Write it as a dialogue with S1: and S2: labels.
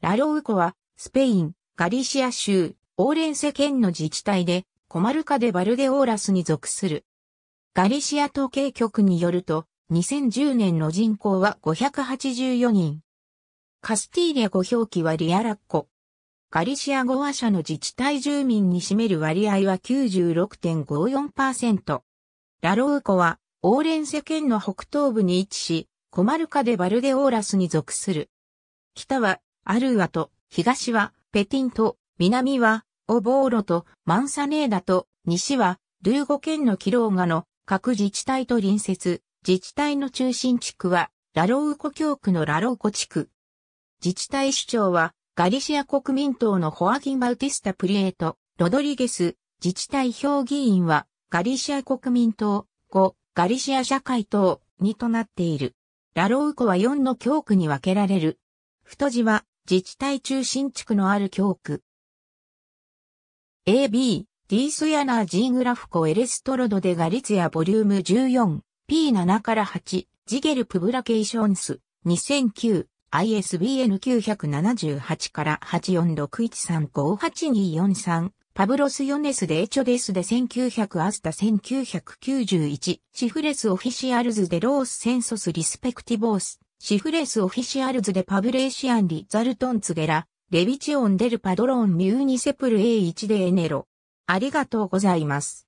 S1: ラロウコは、スペイン、ガリシア州、オーレンセ県の自治体で、コマルカでバルデオーラスに属する。ガリシア統計局によると、2010年の人口は584人。カスティーリャ語表記はリアラッコ。ガリシア語話者の自治体住民に占める割合は96.54%。ラロウコは、オーレンセ県の北東部に位置し、コマルカでバルデオーラスに属する。北はアルーアと、東は、ペティンと、南は、オボーロと、マンサネーダと、西は、ルーゴ県のキローガの各自治体と隣接、自治体の中心地区は、ラロウコ教区のラロウコ地区。自治体首長は、ガリシア国民党のホアギン・バウティスタ・プリエート、ロドリゲス、自治体評議員は、ガリシア国民党、5、ガリシア社会党、2となっている。ラロウコは4の教区に分けられる。太字は、自治体中心地区のある教区。AB、ディースヤナージーグラフコエレストロドデガリツヤボリューム14、P7 から8、ジゲルプブラケーションス、2009、ISBN 978から8461358243、パブロス・ヨネスデエチョデスで1900アスタ1991、シフレス・オフィシアルズ・デロース・センソス・リスペクティボース、シフレスオフィシアルズでパブレーシアンリザルトンツゲラ、レビチオンデルパドロンミューニセプル A1 でエネロ。ありがとうございます。